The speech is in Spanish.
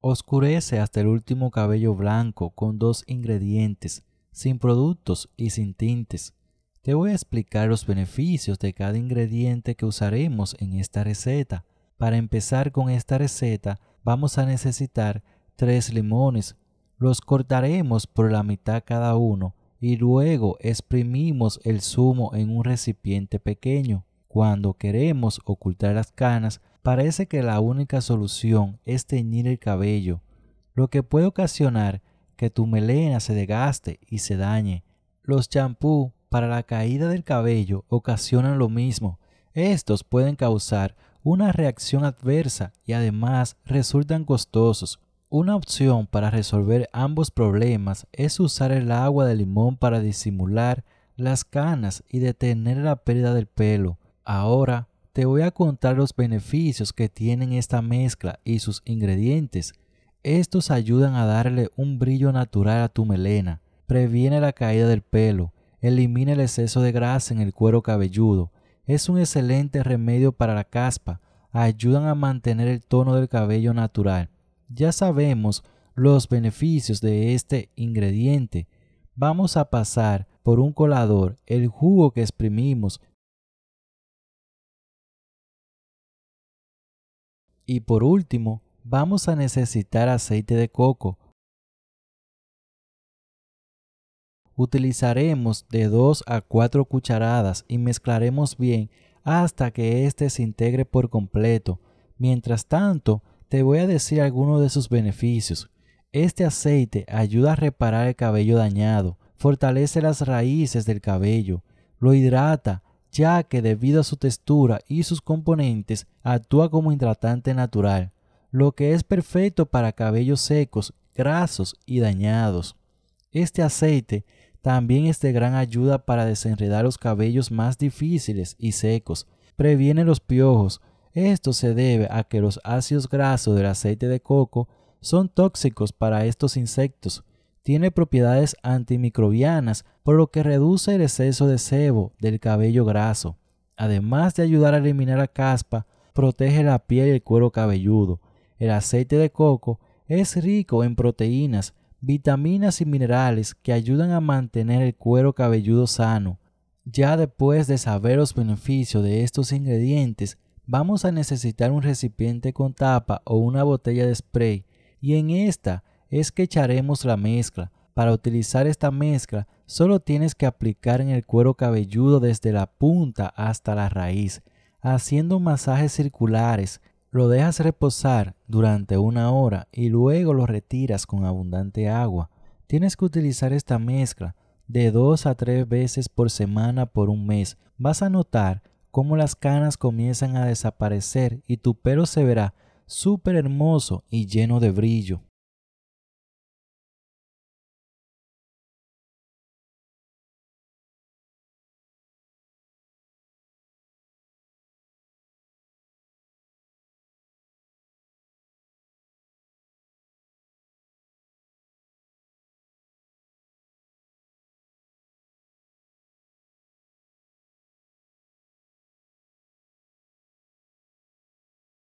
Oscurece hasta el último cabello blanco con dos ingredientes, sin productos y sin tintes. Te voy a explicar los beneficios de cada ingrediente que usaremos en esta receta. Para empezar con esta receta vamos a necesitar tres limones. Los cortaremos por la mitad cada uno y luego exprimimos el zumo en un recipiente pequeño. Cuando queremos ocultar las canas, Parece que la única solución es teñir el cabello, lo que puede ocasionar que tu melena se desgaste y se dañe. Los champú para la caída del cabello ocasionan lo mismo. Estos pueden causar una reacción adversa y además resultan costosos. Una opción para resolver ambos problemas es usar el agua de limón para disimular las canas y detener la pérdida del pelo. Ahora te voy a contar los beneficios que tienen esta mezcla y sus ingredientes. Estos ayudan a darle un brillo natural a tu melena, previene la caída del pelo, elimina el exceso de grasa en el cuero cabelludo, es un excelente remedio para la caspa, ayudan a mantener el tono del cabello natural. Ya sabemos los beneficios de este ingrediente. Vamos a pasar por un colador el jugo que exprimimos Y por último, vamos a necesitar aceite de coco. Utilizaremos de 2 a 4 cucharadas y mezclaremos bien hasta que éste se integre por completo. Mientras tanto, te voy a decir algunos de sus beneficios. Este aceite ayuda a reparar el cabello dañado, fortalece las raíces del cabello, lo hidrata, ya que debido a su textura y sus componentes actúa como hidratante natural, lo que es perfecto para cabellos secos, grasos y dañados. Este aceite también es de gran ayuda para desenredar los cabellos más difíciles y secos. Previene los piojos. Esto se debe a que los ácidos grasos del aceite de coco son tóxicos para estos insectos, tiene propiedades antimicrobianas, por lo que reduce el exceso de sebo del cabello graso. Además de ayudar a eliminar la caspa, protege la piel y el cuero cabelludo. El aceite de coco es rico en proteínas, vitaminas y minerales que ayudan a mantener el cuero cabelludo sano. Ya después de saber los beneficios de estos ingredientes, vamos a necesitar un recipiente con tapa o una botella de spray y en esta es que echaremos la mezcla. Para utilizar esta mezcla solo tienes que aplicar en el cuero cabelludo desde la punta hasta la raíz, haciendo masajes circulares. Lo dejas reposar durante una hora y luego lo retiras con abundante agua. Tienes que utilizar esta mezcla de dos a tres veces por semana por un mes. Vas a notar cómo las canas comienzan a desaparecer y tu pelo se verá súper hermoso y lleno de brillo.